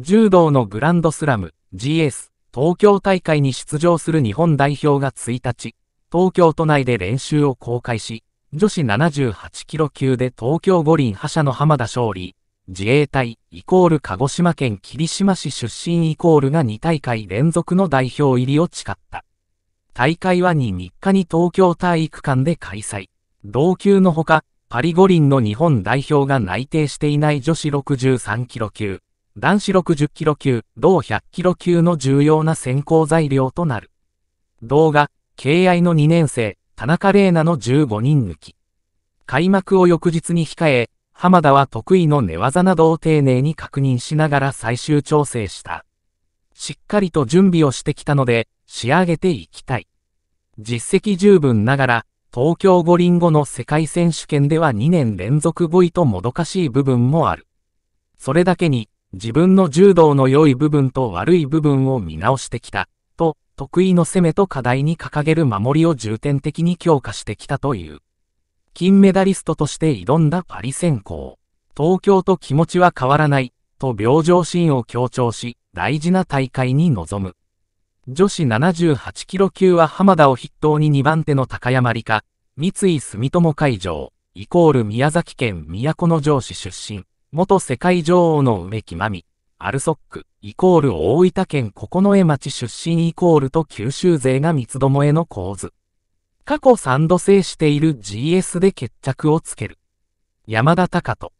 柔道のグランドスラム GS 東京大会に出場する日本代表が1日、東京都内で練習を公開し、女子78キロ級で東京五輪覇者の浜田勝利、自衛隊イコール鹿児島県霧島市出身イコールが2大会連続の代表入りを誓った。大会は2日日に東京体育館で開催。同級のほか、パリ五輪の日本代表が内定していない女子63キロ級、男子60キロ級、同100キロ級の重要な選考材料となる。動画、敬愛の2年生、田中玲奈の15人抜き。開幕を翌日に控え、浜田は得意の寝技などを丁寧に確認しながら最終調整した。しっかりと準備をしてきたので、仕上げていきたい。実績十分ながら、東京五輪後の世界選手権では2年連続5位ともどかしい部分もある。それだけに、自分の柔道の良い部分と悪い部分を見直してきた、と、得意の攻めと課題に掲げる守りを重点的に強化してきたという。金メダリストとして挑んだパリ選考。東京と気持ちは変わらない、と病状シーンを強調し、大事な大会に臨む。女子78キロ級は浜田を筆頭に2番手の高山理香、三井住友海上、イコール宮崎県都城市出身。元世界女王の梅木真美、アルソック、イコール大分県九重町出身イコールと九州勢が三つどもえの構図。過去3度制している GS で決着をつける。山田隆人。